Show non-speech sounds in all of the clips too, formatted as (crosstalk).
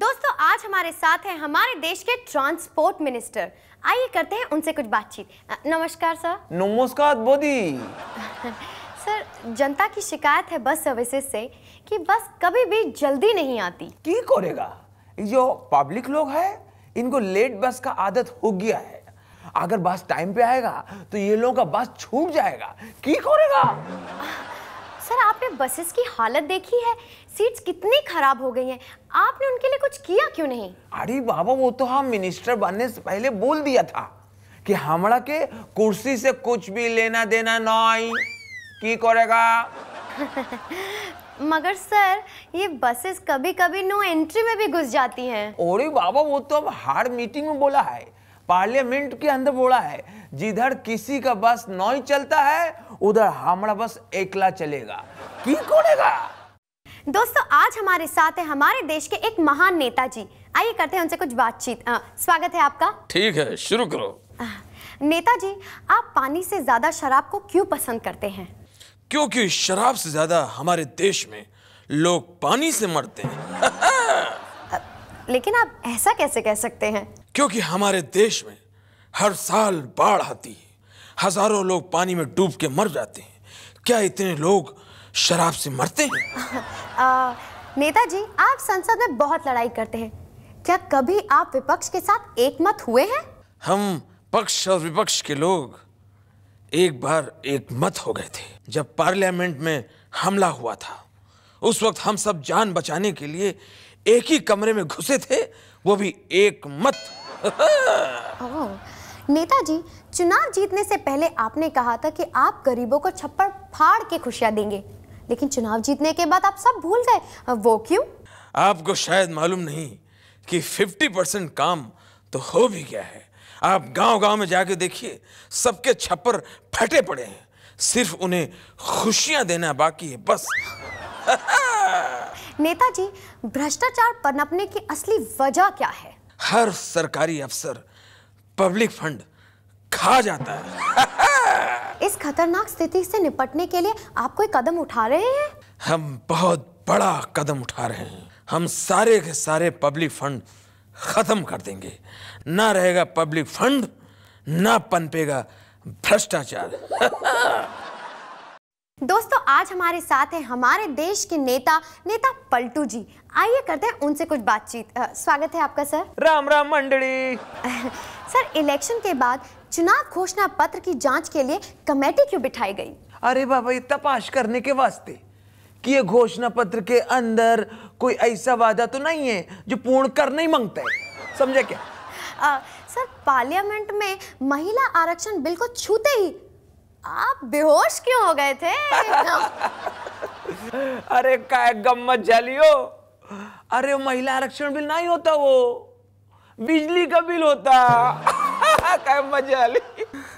दोस्तों आज हमारे साथ हैं हमारे देश के ट्रांसपोर्ट मिनिस्टर आइए करते हैं उनसे कुछ बातचीत नमस्कार सर नमस्कार बोदी (laughs) सर जनता की शिकायत है बस सर्विसेज से कि बस कभी भी जल्दी नहीं आती की करेगा जो पब्लिक लोग है इनको लेट बस का आदत हो गया है अगर बस टाइम पे आएगा तो ये लोगों का बस छूट जाएगा की करेगा (laughs) सर आपने बसेस की हालत देखी है सीट्स कितनी खराब हो गई हैं आपने उनके लिए कुछ किया क्यों नहीं अरे बाबा वो तो हम मिनिस्टर बनने से पहले बोल दिया था कि हमारा के कुर्सी से कुछ भी लेना देना नहीं की करेगा (laughs) मगर सर ये बसेस कभी कभी नो एंट्री में भी घुस जाती हैं अरे बाबा वो तो अब हर मीटिंग में बोला है पार्लियामेंट के अंदर बोला है जिधर किसी का बस नहीं चलता है उधर हमारा बस एकला चलेगा की कोनेगा दोस्तों आज हमारे साथ है हमारे देश के एक महान नेता जी आइए करते हैं उनसे कुछ बातचीत स्वागत है आपका ठीक है शुरू करो नेताजी आप पानी से ज्यादा शराब को क्यों पसंद करते हैं क्योंकि शराब से ज्यादा हमारे देश में लोग पानी से मरते हैं (laughs) लेकिन आप ऐसा कैसे कह सकते हैं क्योंकि हमारे देश में हर साल बाढ़ आती है हजारों लोग पानी में डूब के मर जाते हैं क्या इतने लोग शराब से मरते हैं (laughs) नेताजी आप संसद में बहुत लड़ाई करते हैं क्या कभी आप विपक्ष के साथ एकमत हुए हैं हम पक्ष और विपक्ष के लोग एक बार एक मत हो गए थे जब पार्लियामेंट में हमला हुआ था उस वक्त हम सब जान बचाने के लिए एक ही कमरे में घुसे थे वो भी एक मत नेताजी चुनाव जीतने से पहले आपने कहा था कि आप गरीबों को छप्पर फाड़ के खुशियां देंगे लेकिन चुनाव जीतने के बाद आप सब भूल गए वो क्यों आपको शायद मालूम नहीं कि 50 परसेंट काम तो हो भी गया है आप गांव-गांव में जाके देखिए सबके छप्पर फटे पड़े हैं सिर्फ उन्हें खुशियां देना बाकी है बस (laughs) नेताजी भ्रष्टाचार पनपने की असली वजह क्या है हर सरकारी अफसर पब्लिक फंड खा जाता है (laughs) इस खतरनाक स्थिति से निपटने के लिए आप कोई कदम उठा रहे हैं हम बहुत बड़ा कदम उठा रहे हैं हम सारे के सारे पब्लिक फंड खत्म कर देंगे ना रहेगा पब्लिक फंड ना पनपेगा भ्रष्टाचार (laughs) दोस्तों आज हमारे साथ हैं हमारे देश के नेता नेता पलटू जी आइए करते हैं उनसे कुछ बातचीत स्वागत है आपका सर राम राम मंडली (laughs) सर इलेक्शन के बाद चुनाव घोषणा पत्र की जांच के लिए कमेटी क्यों बिठाई गई अरे बाबा ये तपाश करने के वास्ते कि ये घोषणा पत्र के अंदर कोई ऐसा वादा तो नहीं है जो पूर्ण कर नहीं मांगता है समझे क्या आ, सर पार्लियामेंट में महिला आरक्षण बिल को छूते ही आप बेहोश क्यों हो गए थे (laughs) अरे काय गम्मत जलियो अरे महिला आरक्षण बिल नहीं होता वो बिजली का बिल होता मजा (laughs) ली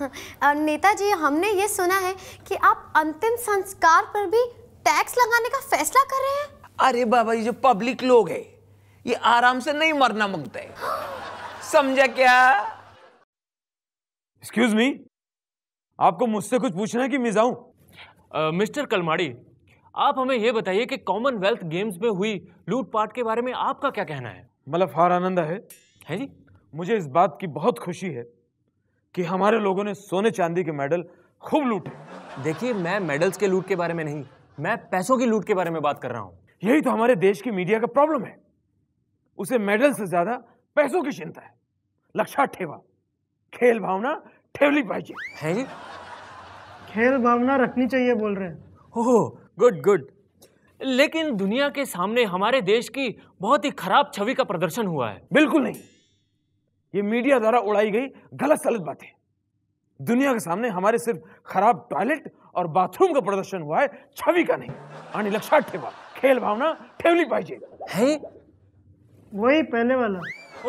(laughs) नेताजी हमने ये सुना है कि आप अंतिम संस्कार पर भी टैक्स लगाने का फैसला कर रहे हैं अरे बाबा ये जो पब्लिक लोग है ये आराम से नहीं मरना मांगते (gasps) समझा क्या एक्सक्यूज मी आपको मुझसे कुछ पूछना है कि मैं जाऊं मिस्टर कलमाड़ी आप हमें यह बताइए कि कॉमनवेल्थ गेम्स में हुई लूटपाट के बारे में आपका क्या कहना है मतलब फार आनंद है है जी मुझे इस बात की बहुत खुशी है कि हमारे लोगों ने सोने चांदी के मेडल खूब लूटे देखिए मैं मेडल्स के लूट के बारे में नहीं मैं पैसों की लूट के बारे में बात कर रहा हूं यही तो हमारे देश की मीडिया का प्रॉब्लम है उसे मेडल से ज्यादा पैसों की चिंता है लक्षा ठेवा खेल भावना ठेवली पाहिजे है खेल भावना रखनी चाहिए बोल रहे हैं हो गुड गुड लेकिन दुनिया के सामने हमारे देश की बहुत ही खराब छवि का प्रदर्शन हुआ है बिल्कुल नहीं ये मीडिया द्वारा उड़ाई गई गलत सलत बात है दुनिया के सामने हमारे सिर्फ खराब टॉयलेट और बाथरूम का प्रदर्शन हुआ है छवि का नहीं आणि लक्षात ठेवा खेल भावना ठेवली पाहिजे है वही पहले वाला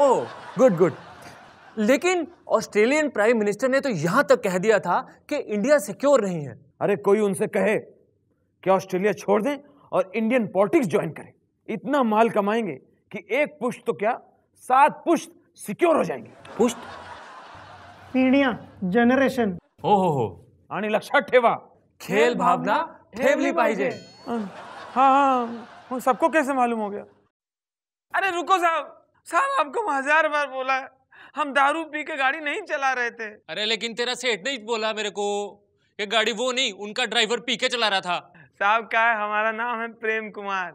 ओ गुड गुड लेकिन ऑस्ट्रेलियन प्राइम मिनिस्टर ने तो यहां तक कह दिया था कि इंडिया सिक्योर नहीं है अरे कोई उनसे कहे कि ऑस्ट्रेलिया छोड़ दें और इंडियन पॉलिटिक्स ज्वाइन करें इतना माल कमाएंगे कि एक पुष्ट तो क्या सात पुष्ट सिक्योर हो जाएंगे पुष्ट पीढ़िया जनरेशन हो हो हो आणि लक्षात ठेवा खेल भावना ठेवली पाहिजे हाँ, हाँ हाँ सबको कैसे मालूम हो गया अरे रुको साहब साहब आपको हजार बार बोला है हम दारू पी के गाड़ी नहीं चला रहे थे अरे लेकिन तेरा सेठ नहीं बोला मेरे को ये गाड़ी वो नहीं उनका ड्राइवर पी के चला रहा था साहब क्या है हमारा नाम है प्रेम कुमार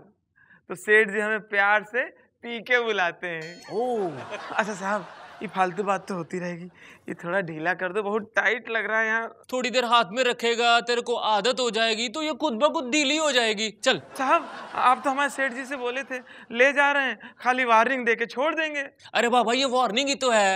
तो सेठ जी हमें प्यार से पी के बुलाते हैं ओ अच्छा साहब ये फालतू बात तो होती रहेगी ये थोड़ा ढीला कर दो बहुत टाइट लग रहा है यार थोड़ी देर हाथ में रखेगा तेरे को आदत हो जाएगी तो ये खुद ब खुद ढीली हो जाएगी चल साहब आप तो हमारे सेठ जी से बोले थे ले जा रहे हैं खाली वार्निंग दे छोड़ देंगे अरे बाबा ये वार्निंग ही तो है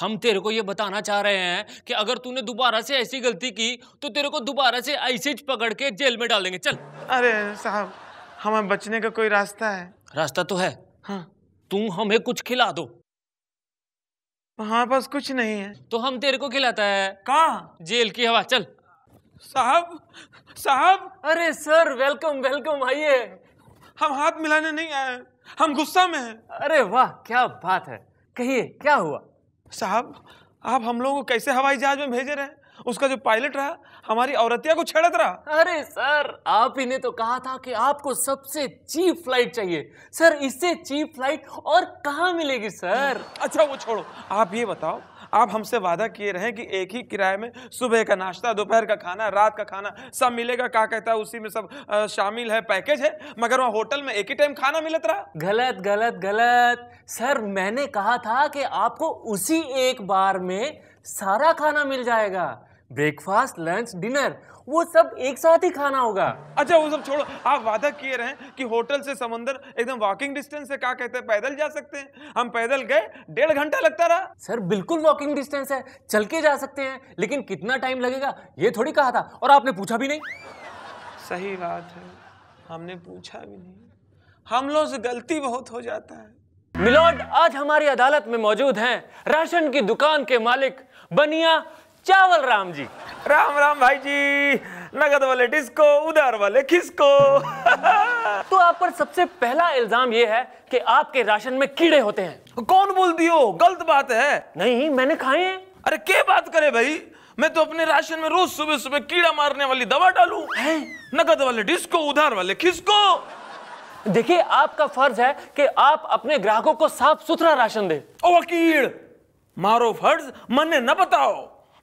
हम तेरे को ये बताना चाह रहे हैं कि अगर तूने दोबारा से ऐसी गलती की तो तेरे को दोबारा से ऐसे पकड़ के जेल में डालेंगे चल अरे साहब हमें बचने का कोई रास्ता है रास्ता तो है हाँ तुम हमें कुछ खिला दो हमारे पास कुछ नहीं है तो हम तेरे को खिलाता है कहा जेल की हवा चल साहब साहब अरे सर वेलकम वेलकम आइए हम हाथ मिलाने नहीं आए हम गुस्सा में हैं अरे वाह क्या बात है कहिए क्या हुआ साहब आप हम लोगों को कैसे हवाई जहाज में भेजे रहे उसका जो पायलट रहा हमारी औरतिया को छेड़त रहा अरे सर आप ही ने तो कहा था कि आपको सबसे चीप फ्लाइट चाहिए सर इससे चीप फ्लाइट और कहाँ मिलेगी सर अच्छा वो छोड़ो आप ये बताओ आप हमसे वादा किए रहे कि एक ही किराए में सुबह का नाश्ता दोपहर का खाना रात का खाना सब मिलेगा क्या कहता है उसी में सब शामिल है पैकेज है मगर वहाँ होटल में एक ही टाइम खाना मिलत रहा गलत गलत गलत सर मैंने कहा था कि आपको उसी एक बार में सारा खाना मिल जाएगा ब्रेकफास्ट लंच डिनर वो सब एक साथ ही खाना होगा अच्छा वो सब छोड़ो आप वादा किए रहे कि होटल से समंदर एकदम वॉकिंग डिस्टेंस है क्या कहते हैं पैदल जा सकते हैं हम पैदल गए डेढ़ घंटा लगता रहा सर बिल्कुल वॉकिंग डिस्टेंस है चल के जा सकते हैं लेकिन कितना टाइम लगेगा ये थोड़ी कहा था और आपने पूछा भी नहीं सही बात है हमने पूछा भी नहीं हम लोग से गलती बहुत हो जाता है मिलोड आज हमारी अदालत में मौजूद हैं राशन की दुकान के मालिक बनिया चावल राम जी राम राम भाई जी नगद वाले डिस्को उधार वाले किसको (laughs) तो आप पर सबसे पहला इल्जाम ये है कि आपके राशन में कीड़े होते हैं कौन बोल दियो गलत बात है नहीं मैंने खाए हैं अरे के बात करे भाई मैं तो अपने राशन में रोज सुबह सुबह कीड़ा मारने वाली दवा डालू नगद वाले डिस्को उधार वाले खिसको देखिए आपका फर्ज है कि आप अपने ग्राहकों को साफ सुथरा राशन दे ओ वकील मारो फर्ज मन ने न बताओ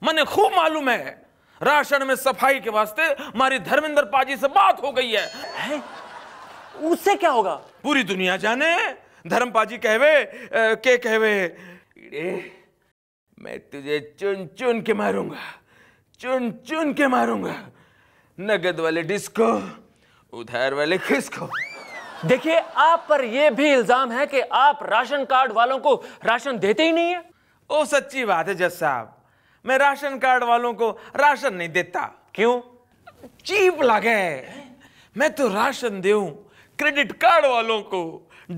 मैंने खूब मालूम है राशन में सफाई के वास्ते हमारी धर्मेंद्र पाजी से बात हो गई है, है? उससे क्या होगा पूरी दुनिया जाने धर्म पाजी कहवे के कहवे मैं तुझे चुन चुन के मारूंगा चुन चुन के मारूंगा नगद वाले डिस्को उधार वाले खिसको देखिए आप पर यह भी इल्जाम है कि आप राशन कार्ड वालों को राशन देते ही नहीं है ओ सच्ची बात है जज साहब मैं राशन कार्ड वालों को राशन नहीं देता क्यों चीप लगे मैं तो राशन देऊं क्रेडिट कार्ड वालों को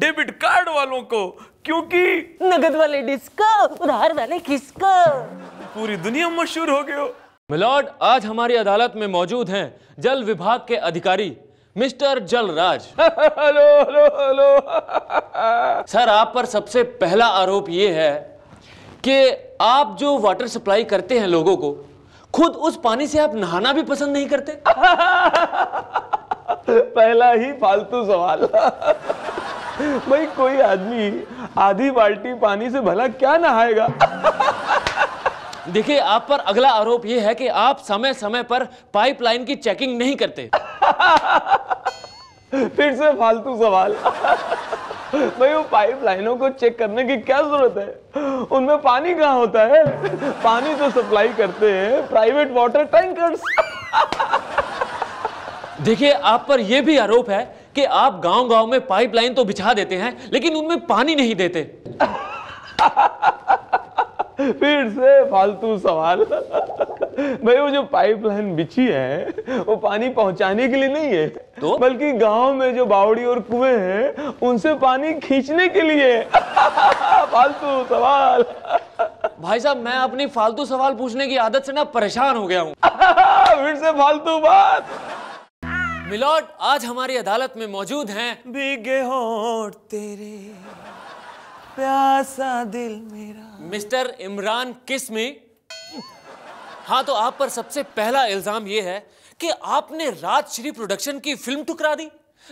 डेबिट कार्ड वालों को क्योंकि नगद वाले डिस्को उधार वाले किसको पूरी दुनिया मशहूर हो गयो मिलॉर्ड आज हमारी अदालत में मौजूद हैं जल विभाग के अधिकारी mister Jalraj (laughs) hello hello hello sir आप पर सबसे पहला आरोप ये है कि आप जो वाटर सप्लाई करते हैं लोगों को खुद उस पानी से आप नहाना भी पसंद नहीं करते (laughs) पहला ही फालतू सवाल (laughs) भाई कोई आदमी आधी बाल्टी पानी से भला क्या नहाएगा (laughs) देखिए आप पर अगला आरोप यह है कि आप समय समय पर पाइपलाइन की चेकिंग नहीं करते फिर से फालतू सवाल भाई वो पाइप लाइनों को चेक करने की क्या जरूरत है उनमें पानी कहाँ होता है पानी तो सप्लाई करते हैं प्राइवेट वाटर टैंकर्स देखिए आप पर यह भी आरोप है कि आप गांव गांव में पाइपलाइन तो बिछा देते हैं लेकिन उनमें पानी नहीं देते फिर से फालतू सवाल भाई वो जो पाइपलाइन बिछी है वो पानी पहुंचाने के लिए नहीं है तो बल्कि गांव में जो बावड़ी और कुएं हैं उनसे पानी खींचने के लिए फालतू सवाल भाई साहब मैं अपनी फालतू सवाल पूछने की आदत से ना परेशान हो गया हूँ फिर से फालतू बात मिलोट आज हमारी अदालत में मौजूद हैं बिगे होठ तेरे प्यासा दिल मेरा मिस्टर इमरान किस्मी हाँ तो आप पर सबसे पहला इल्जाम यह है कि आपने राजश्री प्रोडक्शन की फिल्म ठुकरा दी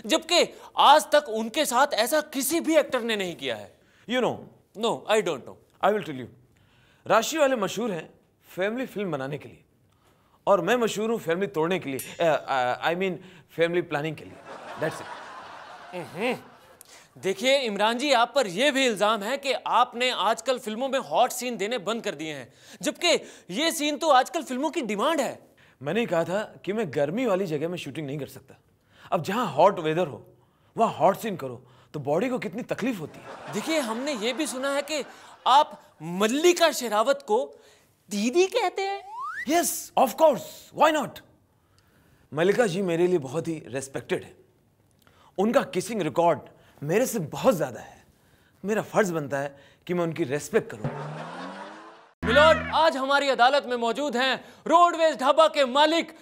जबकि आज तक उनके साथ ऐसा किसी भी एक्टर ने नहीं किया है you know no I don't know I will tell you राशि वाले मशहूर हैं फैमिली फिल्म बनाने के लिए और मैं मशहूर हूँ फैमिली तोड़ने के लिए आई मीन फैमिली प्लानिंग के लिए दैट्स हम्म, इट हम्म। देखिए इमरान जी आप पर यह भी इल्ज़ाम है कि आपने आजकल फिल्मों में हॉट सीन देने बंद कर दिए हैं जबकि ये सीन तो आजकल फिल्मों की डिमांड है मैंने कहा था कि मैं गर्मी वाली जगह में शूटिंग नहीं कर सकता अब जहाँ हॉट वेदर हो वहाँ हॉट सीन करो तो बॉडी को कितनी तकलीफ होती है देखिए हमने ये भी सुना है कि आप मल्लिका शेरावत को दीदी कहते हैं yes of course not Mallika ji मेरे लिए बहुत ही रेस्पेक्टेड है उनका किसिंग रिकॉर्ड मेरे से बहुत ज्यादा है मेरा फर्ज बनता है कि मैं उनकी रेस्पेक्ट करूं मिलोड आज हमारी अदालत में मौजूद हैं रोडवेज ढाबा के मालिक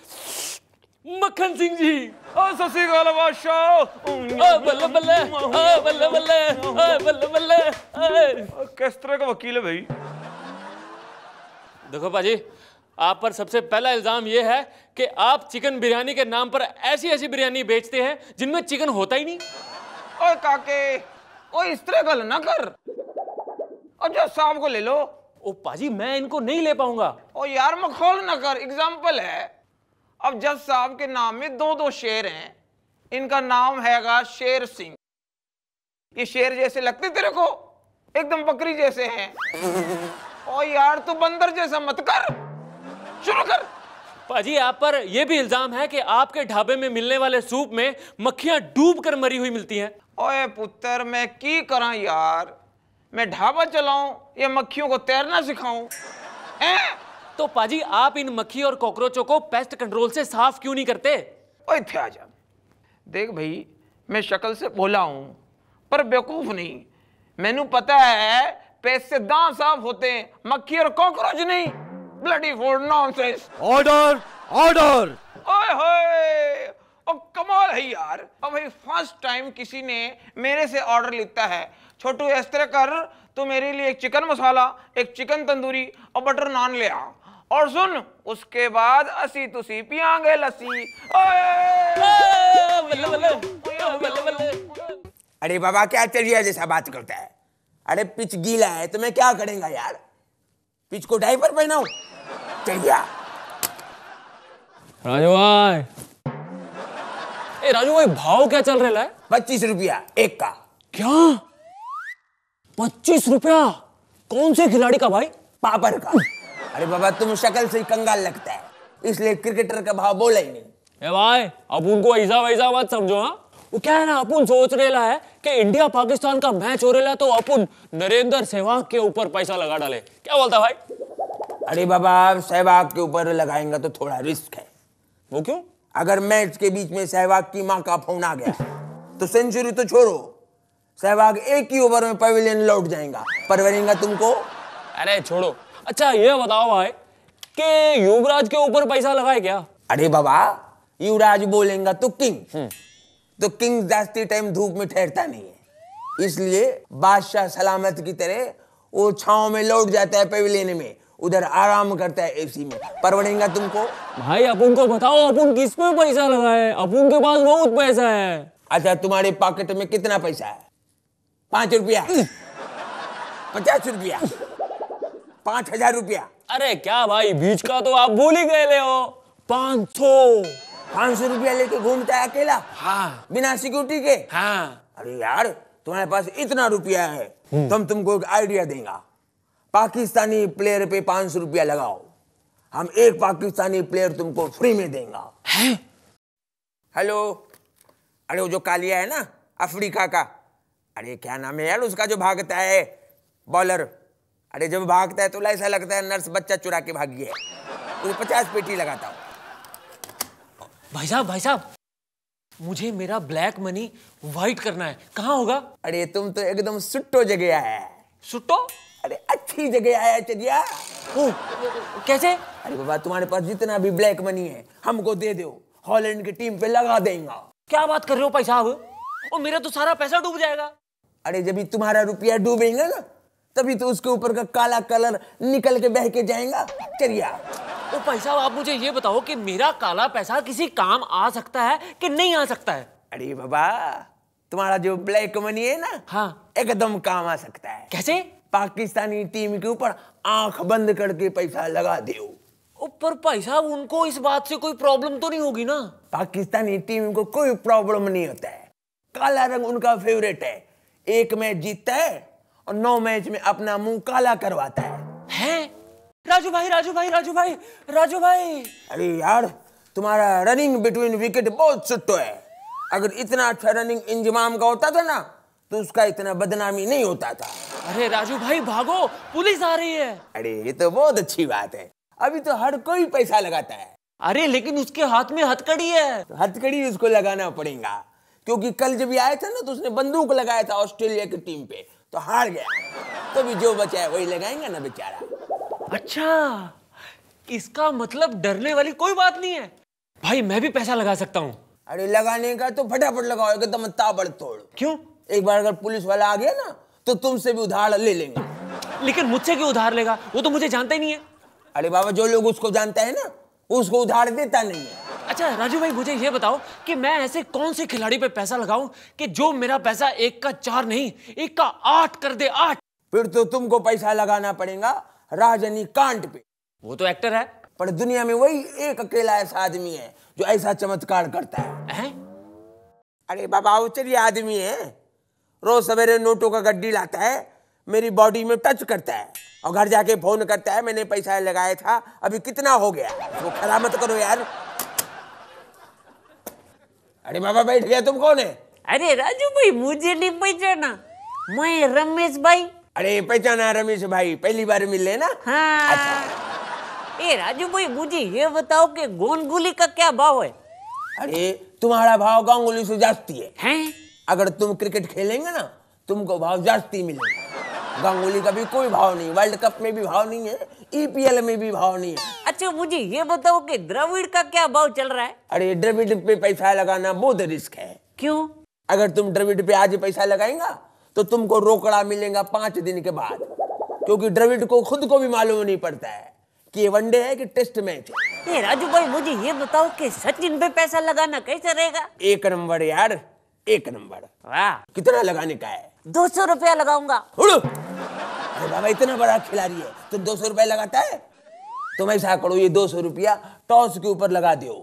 मक्खन सिंह जी ओ किस तरह का वकील है भाई देखो भाजी आप पर सबसे पहला इल्ज़ाम यह है कि आप चिकन बिरयानी के नाम पर ऐसी ऐसी बिरयानी बेचते हैं जिनमें चिकन होता ही नहीं ओए काके ओ इस तरह गल ना कर जो साहब को ले लो ओ पाजी मैं इनको नहीं ले पाऊंगा ओ यार मखौल ना कर एग्जाम्पल है अब जज साहब के नाम में दो दो शेर हैं इनका नाम हैगा शेर सिंह ये शेर जैसे लगते तेरे को एकदम बकरी जैसे हैं ओ यार तू बंदर जैसा मत कर शुरू कर पाजी आप पर यह भी इल्जाम है कि आपके ढाबे में मिलने वाले सूप में मक्खियां डूब कर मरी हुई मिलती हैं ओए पुत्र मैं की करा यार मैं ढाबा चलाऊं या मक्खियों को तैरना सिखाऊं तो पाजी आप इन मक्खी और कॉकरोचों को पेस्ट कंट्रोल से साफ क्यों नहीं करते ओए थे जा देख भाई मैं शक्ल से भोला हूं पर बेवकूफ नहीं मैनू पता है पेस्ट से दांत साफ होते हैं मक्खी और कॉकरोच नहीं bloody food nonsense order order ओए होए और कमाल है यार अब भाई फर्स्ट टाइम किसी ने मेरे से ऑर्डर लिखता है छोटू इस तरह कर तो मेरे लिए एक चिकन मसाला एक चिकन तंदूरी और बटर नान ले आ और सुन उसके बाद असी तुसी पियांगे लस्सी अरे बाबा क्या चलिए जैसा बात करता है अरे पिच गीला है तो मैं क्या करेंगे यार पिच को डाइपर पहनाऊ चलिया राजू भाई ए राजू भाई भाव क्या चल रहा है पच्चीस रुपया एक का क्या पच्चीस रुपया कौन से खिलाड़ी का भाई पापर का अरे बाबा तुम शक्ल से कंगाल लगता है इसलिए क्रिकेटर का भाव बोला ही नहीं ए भाई अब उनको ऐसा वैसा मत समझो हाँ वो क्या है ना अपन सोच रहा है कि इंडिया पाकिस्तान का मैच हो रहा है तो अपन नरेंद्र सहवाग के ऊपर पैसा लगा डाले क्या बोलता भाई अरे बाबा सहवाग के ऊपर लगाएंगे तो थोड़ा रिस्क है वो क्यों अगर मैच के बीच में सहवाग की मां का फोन आ गया तो सेंचुरी तो छोड़ो सहवाग एक ही ओवर में पवेलियन लौट जाएगा परवरेगा तुमको अरे छोड़ो अच्छा ये बताओ भाई के युवराज के ऊपर पैसा लगाए क्या अरे बाबा युवराज बोलेगा तो किंग हम्म। तो किंग जास्ती टाइम धूप में ठहरता नहीं है इसलिए बादशाह सलामत की तरह वो छाव में लौट जाता है पेविलियन में उधर आराम करता है एसी में परवड़ेगा तुमको भाई अपन को बताओ अपुन किस पे पैसा है अपुन के पास बहुत पैसा है अच्छा तुम्हारे पॉकेट में कितना पैसा है पांच रुपया पचास रुपया पांच हजार रुपया अरे क्या भाई बीच का तो आप भूल ही गए हो पांच सौ पांच सौ रुपया लेके घूमता है अकेला हाँ बिना सिक्योरिटी के हाँ अरे यार तुम्हारे पास इतना रुपया है तुम हम्म। तो तुमको एक आइडिया देगा पाकिस्तानी प्लेयर पे पांच सौ रुपया लगाओ हम एक पाकिस्तानी प्लेयर तुमको फ्री में देंगे हेलो अरे वो जो कालिया है ना अफ्रीका का अरे क्या नाम है यार उसका जो भागता है बॉलर अरे जब भागता है तो ऐसा लगता है नर्स बच्चा चुरा के भागी है उसे पचास पेटी लगाता हूँ भाई साहब भाई साहब मुझे मेरा ब्लैक मनी वाइट करना है कहाँ होगा अरे तुम तो एकदम सुट्टो जगह आया है सुट्टो अरे अच्छी जगह आया चरिया कैसे अरे बाबा तुम्हारे पास जितना भी ब्लैक मनी है हमको दे दो हॉलैंड की टीम पे लगा देगा क्या बात कर रहे हो भाई साहब और मेरा तो सारा पैसा डूब जाएगा अरे जब तुम्हारा रुपया डूबेगा ना तभी तो उसके ऊपर का काला कलर निकल के बह के जाएगा चलिया तो भाई साहब आप मुझे ये बताओ कि मेरा काला पैसा किसी काम आ सकता है कि नहीं आ सकता है अरे बाबा तुम्हारा जो ब्लैक मनी है ना हाँ एकदम काम आ सकता है कैसे पाकिस्तानी टीम के ऊपर आंख बंद करके पैसा लगा दो पर भाई साहब उनको इस बात से कोई प्रॉब्लम तो नहीं होगी ना पाकिस्तानी टीम को कोई प्रॉब्लम नहीं होता है काला रंग उनका फेवरेट है एक मैच जीतता है और नौ मैच में अपना मुंह काला करवाता है हैं राजू भाई राजू भाई राजू भाई राजू भाई अरे यार तुम्हारा रनिंग बिटवीन विकेट बहुत सुट्टो है अगर इतना अच्छा रनिंग इंजमाम का होता था ना तो उसका इतना बदनामी नहीं होता था अरे राजू भाई भागो पुलिस आ रही है अरे ये तो बहुत अच्छी बात है अभी तो हर कोई पैसा लगाता है अरे लेकिन उसके हाथ में हथकड़ी है तो हथकड़ी उसको लगाना पड़ेगा क्योंकि कल जब आया था ना तो उसने बंदूक लगाया था ऑस्ट्रेलिया की टीम पे तो हार गया तो भी जो बचा है वही लगाएंगे ना बेचारा अच्छा इसका मतलब डरने वाली कोई बात नहीं है भाई मैं भी पैसा लगा सकता हूँ अरे लगाने का तो फटाफट लगाओ एकदम ताबड़ तोड़ क्यों एक बार अगर पुलिस वाला आ गया ना तो तुमसे भी उधार ले लेंगे लेकिन मुझसे क्यों उधार लेगा वो तो मुझे जानता ही नहीं है अरे बाबा जो लोग उसको जानते है ना उसको उधार देता नहीं है अच्छा राजू भाई मुझे ये बताओ कि मैं ऐसे कौन से खिलाड़ी पे पैसा लगाऊं कि जो मेरा पैसा एक का चार नहीं एक का आठ कर दे आठ फिर तो तुमको पैसा लगाना पड़ेगा राजनी कांट पे वो तो एक्टर है पर दुनिया में वही एक अकेला ऐसा आदमी है जो ऐसा चमत्कार करता है, है? अरे बाबा आदमी है रोज सवेरे नोटों का गड्डी लाता है मेरी बॉडी में टच करता है और घर जाके फोन करता है मैंने पैसा लगाया था अभी कितना हो गया वो तो खरा मत करो यार अरे बाबा बैठ गया तुम कौन है अरे राजू भाई मुझे नहीं पहचाना मैं रमेश भाई अरे पहचाना रमेश भाई पहली बार मिले ना हाँ अच्छा। ए राजू भाई मुझे ये बताओ कि गोंगुली का क्या भाव है अरे तुम्हारा भाव गांगुली से जाती है है? अगर तुम क्रिकेट खेलेंगे ना तुमको भाव जास्ती मिलेगा गांगुली का भी कोई भाव नहीं वर्ल्ड कप में भी भाव नहीं है ईपीएल e में भी भाव नहीं है अच्छा मुझे ये बताओ कि द्रविड़ का क्या भाव चल रहा है अरे द्रविड़ पे पैसा लगाना बहुत रिस्क है क्यों अगर तुम द्रविड़ पे आज पैसा लगाएंगा तो तुमको रोकड़ा मिलेगा पांच दिन के बाद क्योंकि द्रविड़ को खुद को भी मालूम नहीं पड़ता है कि ये वनडे है कि टेस्ट मैच है राजू भाई मुझे ये बताओ कि सचिन पे पैसा लगाना कैसे रहेगा एक नंबर यार एक नंबर वाह कितना लगाने का है दो सौ रुपया लगाऊंगा अरे बाबा इतना बड़ा खिलाड़ी है तो दो सौ रुपया लगाता है तुम ऐसा करो ये दो सौ रुपया टॉस के ऊपर लगा दो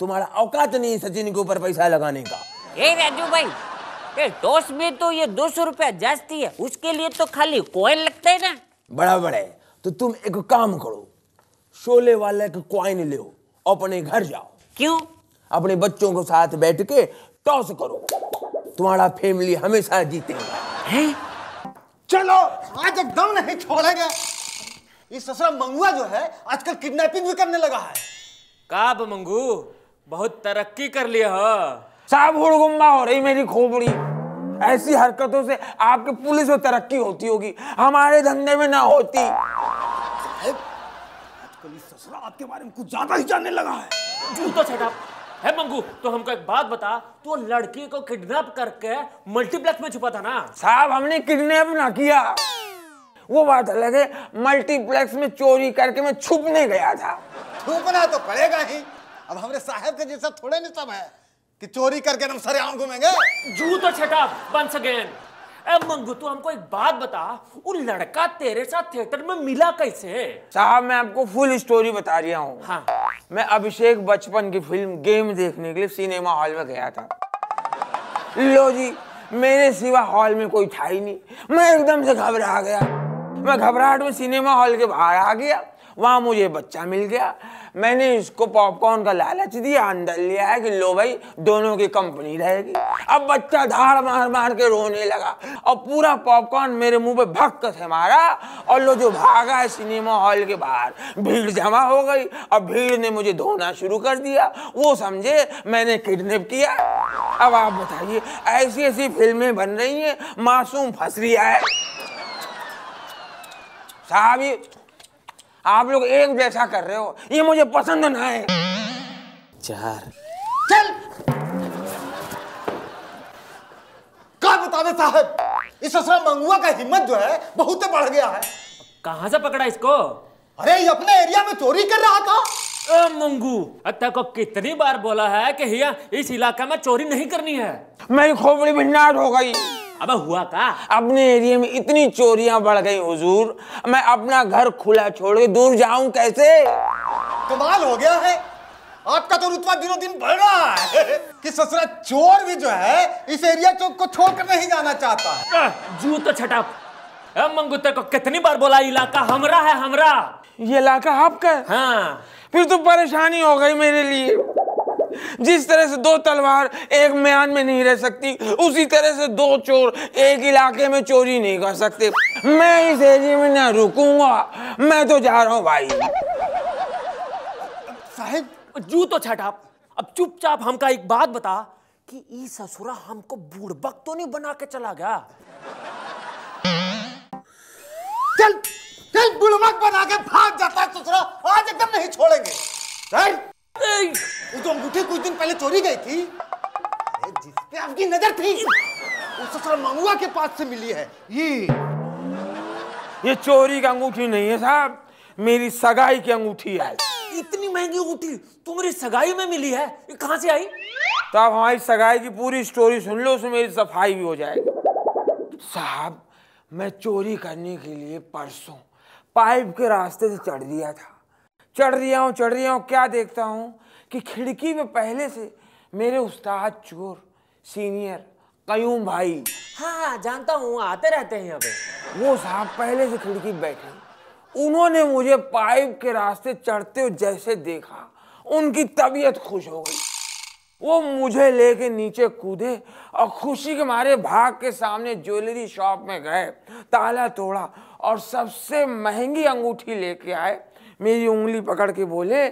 तुम्हारा औकात नहीं है सचिन के ऊपर पैसा लगाने का ए राजू भाई टॉस में तो ये दो सौ रुपया जाती है उसके लिए तो खाली कॉइन लगता है ना बड़ा बड़े तो तुम एक काम करो शोले वाले का कॉइन लो अपने घर जाओ क्यों अपने बच्चों के साथ बैठ के टॉस करो तुम्हारा फैमिली हमेशा जीतेगा हैं चलो आज एकदम नहीं छोड़ेंगे ये ससुरा मंगुआ जो है आजकल किडनैपिंग भी करने लगा है काब मंगू बहुत तरक्की कर लिया हो साहब हुड़गुम्बा हो रही मेरी खोपड़ी ऐसी हरकतों से आपके पुलिस में तरक्की होती होगी हमारे धंधे में ना होती आजकल ससुरा आपके बारे में कुछ ज्यादा ही जानने लगा है झूठा तो छटा है मंगू तो हमको एक बात बता तू तो लड़की को किडनैप करके मल्टीप्लेक्स में छुपा था ना साहब हमने किडनैप ना किया वो बात अलग है मल्टीप्लेक्स में चोरी करके मैं छुपने गया था छुपना तो पड़ेगा ही अब हमारे साहब के जैसा थोड़े नहीं सब है कि चोरी करके हम सरे आम घूमेंगे जू तो छटा बंस अगेन मंगू तू हमको एक बात बता वो लड़का तेरे साथ थिएटर में मिला कैसे साहब मैं आपको फुल स्टोरी बता रहा हूँ हाँ मैं अभिषेक बचपन की फिल्म गेम देखने के लिए सिनेमा हॉल में गया था लो जी मेरे सिवा हॉल में कोई था ही नहीं मैं एकदम से घबरा गया मैं घबराहट में सिनेमा हॉल के बाहर आ गया वहाँ मुझे बच्चा मिल गया मैंने इसको पॉपकॉर्न का लालच दिया अंदर लिया है कि लो भाई दोनों की कंपनी रहेगी अब बच्चा धार मार मार के रोने लगा और पूरा पॉपकॉर्न मेरे मुंह पे भक्त से मारा और लो जो भागा सिनेमा हॉल के बाहर भीड़ जमा हो गई और भीड़ ने मुझे धोना शुरू कर दिया वो समझे मैंने किडनेप किया अब आप बताइए ऐसी ऐसी फिल्में बन रही हैं मासूम फंस रही है साहब आप लोग एक जैसा कर रहे हो ये मुझे पसंद ना है चार चल क्या बतावे साहब इस ससुरा मंगुआ का हिम्मत जो है बहुत बढ़ गया है कहाँ से पकड़ा इसको अरे ये अपने एरिया में चोरी कर रहा था मंगू अत्या को कितनी बार बोला है कि हिया इस इलाके में चोरी नहीं करनी है मेरी खोपड़ी भी नाट हो गई अब हुआ का अपने एरिया में इतनी चोरियां बढ़ गई हुजूर मैं अपना घर खुला छोड़ के दूर जाऊं कैसे कमाल हो गया है आपका तो रुतवा दिनों दिन बढ़ रहा है कि ससुरा चोर भी जो है इस एरिया चौक को छोड़कर नहीं जाना चाहता जू तो छटा मंगुते को कितनी बार बोला इलाका हमरा है हमरा ये इलाका आपका हाँ फिर तो परेशानी हो गई मेरे लिए जिस तरह से दो तलवार एक म्यान में नहीं रह सकती उसी तरह से दो चोर एक इलाके में चोरी नहीं कर सकते मैं इस एरिए में ना रुकूंगा मैं तो जा रहा हूँ भाई साहब जू तो छठ आप अब चुपचाप हमका एक बात बता कि ई ससुरा हमको बुढ़बक तो नहीं बना के चला गया चल चल बुड़बक बना के भाग जाता है ससुरा आज एकदम नहीं छोड़ेंगे राइट चोरी गई थी जिस पे आपकी नजर थी उस ससुर ममुआ के पास से मिली है ये ये चोरी की अंगूठी नहीं है साहब मेरी सगाई की अंगूठी है इतनी महंगी अंगूठी तुम्हारी सगाई में मिली है ये कहाँ से आई तो आप हमारी सगाई की पूरी स्टोरी सुन लो उसमें मेरी सफाई भी हो जाएगी साहब मैं चोरी करने के लिए परसों पाइप के रास्ते से चढ़ दिया था चढ़ दिया हूँ चढ़ दिया हूँ क्या देखता हूँ कि खिड़की में पहले से मेरे उस्ताद चोर सीनियर कयूम भाई हाँ हाँ जानता हूँ आते रहते हैं यहाँ पे वो साहब पहले से खिड़की बैठे उन्होंने मुझे पाइप के रास्ते चढ़ते हुए जैसे देखा उनकी तबीयत खुश हो गई वो मुझे लेके नीचे कूदे और खुशी के मारे भाग के सामने ज्वेलरी शॉप में गए ताला तोड़ा और सबसे महंगी अंगूठी लेके आए मेरी उंगली पकड़ के बोले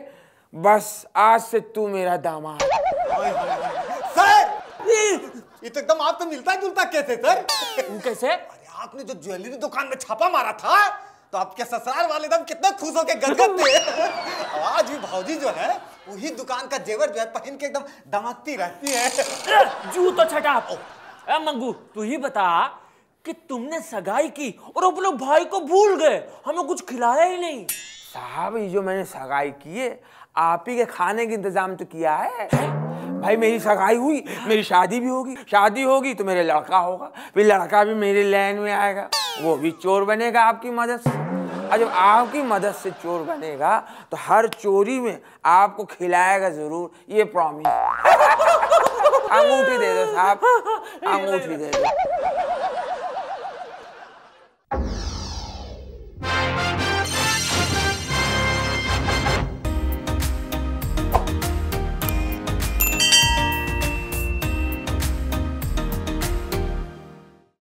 बस आज से तू मेरा दामाद सर ये तो एकदम आप तो मिलता जुलता कैसे सर कैसे अरे आपने जो ज्वेलरी दुकान में छापा मारा था तो आपके ससुराल वाले दम कितने खुश होके गदगद थे आज भी भाजी जो है वही दुकान का जेवर जो है पहन के एकदम दमकती रहती है जू तो छटा ए मंगू तू ही बता कि तुमने सगाई की और अपने भाई को भूल गए हमें कुछ खिलाया ही नहीं साहब ये जो मैंने सगाई की है आप ही के खाने का इंतजाम तो किया है, है? भाई मेरी सगाई हुई मेरी शादी भी होगी शादी होगी तो मेरे लड़का होगा फिर लड़का भी मेरे लाइन में आएगा वो भी चोर बनेगा आपकी मदद से और जब आपकी मदद से चोर बनेगा तो हर चोरी में आपको खिलाएगा जरूर ये प्रॉमिस (laughs) अंगूठी दे दो साहब (laughs) अंगूठी दे दो